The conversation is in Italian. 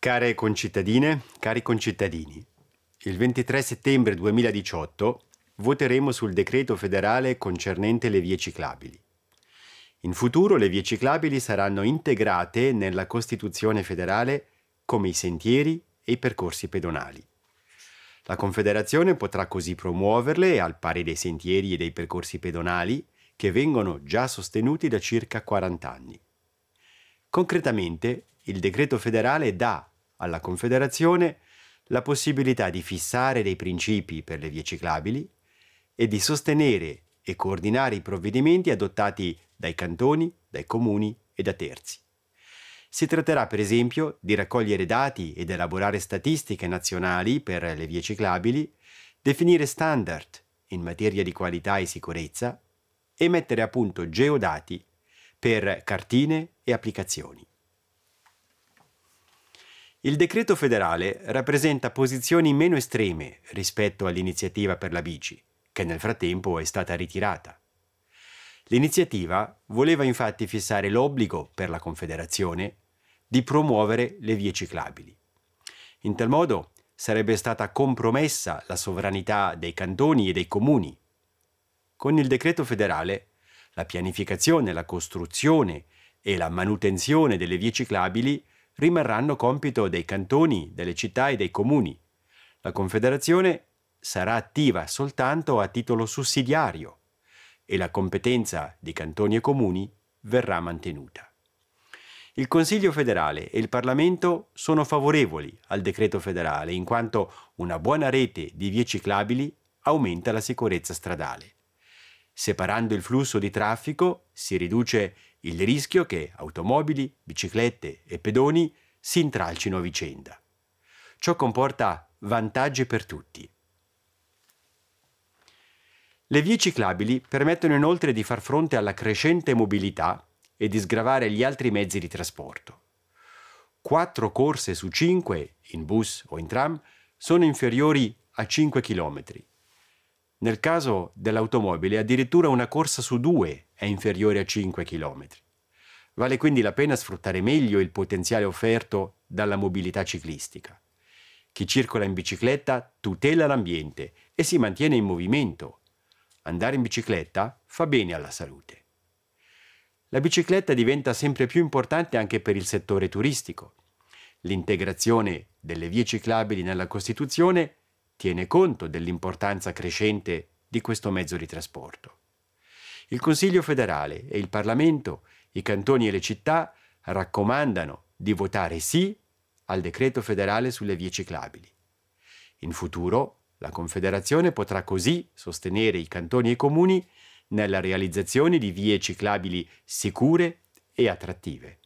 Care concittadine, cari concittadini, il 23 settembre 2018 voteremo sul decreto federale concernente le vie ciclabili. In futuro le vie ciclabili saranno integrate nella Costituzione federale come i sentieri e i percorsi pedonali. La Confederazione potrà così promuoverle al pari dei sentieri e dei percorsi pedonali che vengono già sostenuti da circa 40 anni. Concretamente, il decreto federale dà alla Confederazione la possibilità di fissare dei principi per le vie ciclabili e di sostenere e coordinare i provvedimenti adottati dai cantoni, dai comuni e da terzi. Si tratterà per esempio di raccogliere dati ed elaborare statistiche nazionali per le vie ciclabili, definire standard in materia di qualità e sicurezza e mettere a punto geodati per cartine e applicazioni. Il decreto federale rappresenta posizioni meno estreme rispetto all'iniziativa per la bici, che nel frattempo è stata ritirata. L'iniziativa voleva infatti fissare l'obbligo per la Confederazione di promuovere le vie ciclabili. In tal modo sarebbe stata compromessa la sovranità dei cantoni e dei comuni. Con il decreto federale, la pianificazione, la costruzione e la manutenzione delle vie ciclabili rimarranno compito dei cantoni, delle città e dei comuni. La Confederazione sarà attiva soltanto a titolo sussidiario e la competenza di cantoni e comuni verrà mantenuta. Il Consiglio federale e il Parlamento sono favorevoli al decreto federale in quanto una buona rete di vie ciclabili aumenta la sicurezza stradale. Separando il flusso di traffico si riduce il rischio che automobili, biciclette e pedoni si intralcino a vicenda. Ciò comporta vantaggi per tutti. Le vie ciclabili permettono inoltre di far fronte alla crescente mobilità e di sgravare gli altri mezzi di trasporto. Quattro corse su cinque, in bus o in tram, sono inferiori a 5 km nel caso dell'automobile addirittura una corsa su due è inferiore a 5 km. Vale quindi la pena sfruttare meglio il potenziale offerto dalla mobilità ciclistica. Chi circola in bicicletta tutela l'ambiente e si mantiene in movimento. Andare in bicicletta fa bene alla salute. La bicicletta diventa sempre più importante anche per il settore turistico. L'integrazione delle vie ciclabili nella Costituzione tiene conto dell'importanza crescente di questo mezzo di trasporto. Il Consiglio federale e il Parlamento, i cantoni e le città raccomandano di votare sì al decreto federale sulle vie ciclabili. In futuro la Confederazione potrà così sostenere i cantoni e i comuni nella realizzazione di vie ciclabili sicure e attrattive.